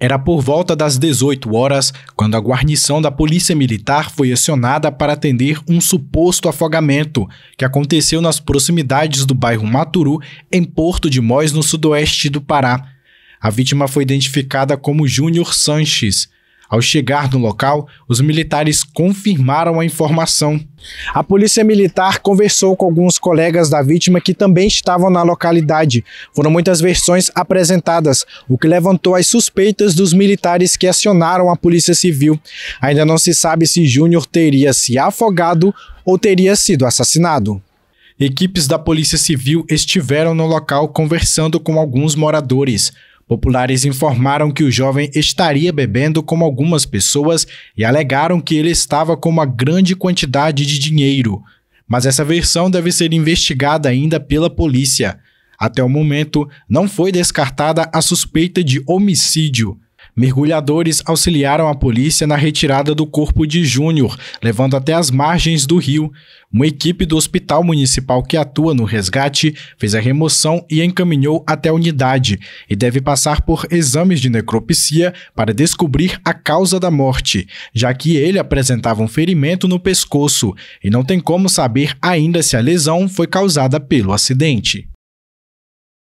Era por volta das 18 horas quando a guarnição da Polícia Militar foi acionada para atender um suposto afogamento que aconteceu nas proximidades do bairro Maturu, em Porto de Mós, no sudoeste do Pará. A vítima foi identificada como Júnior Sanches. Ao chegar no local, os militares confirmaram a informação. A polícia militar conversou com alguns colegas da vítima que também estavam na localidade. Foram muitas versões apresentadas, o que levantou as suspeitas dos militares que acionaram a polícia civil. Ainda não se sabe se Júnior teria se afogado ou teria sido assassinado. Equipes da Polícia Civil estiveram no local conversando com alguns moradores. Populares informaram que o jovem estaria bebendo como algumas pessoas e alegaram que ele estava com uma grande quantidade de dinheiro. Mas essa versão deve ser investigada ainda pela polícia. Até o momento, não foi descartada a suspeita de homicídio. Mergulhadores auxiliaram a polícia na retirada do corpo de Júnior, levando até as margens do rio. Uma equipe do hospital municipal que atua no resgate fez a remoção e encaminhou até a unidade e deve passar por exames de necropsia para descobrir a causa da morte, já que ele apresentava um ferimento no pescoço e não tem como saber ainda se a lesão foi causada pelo acidente.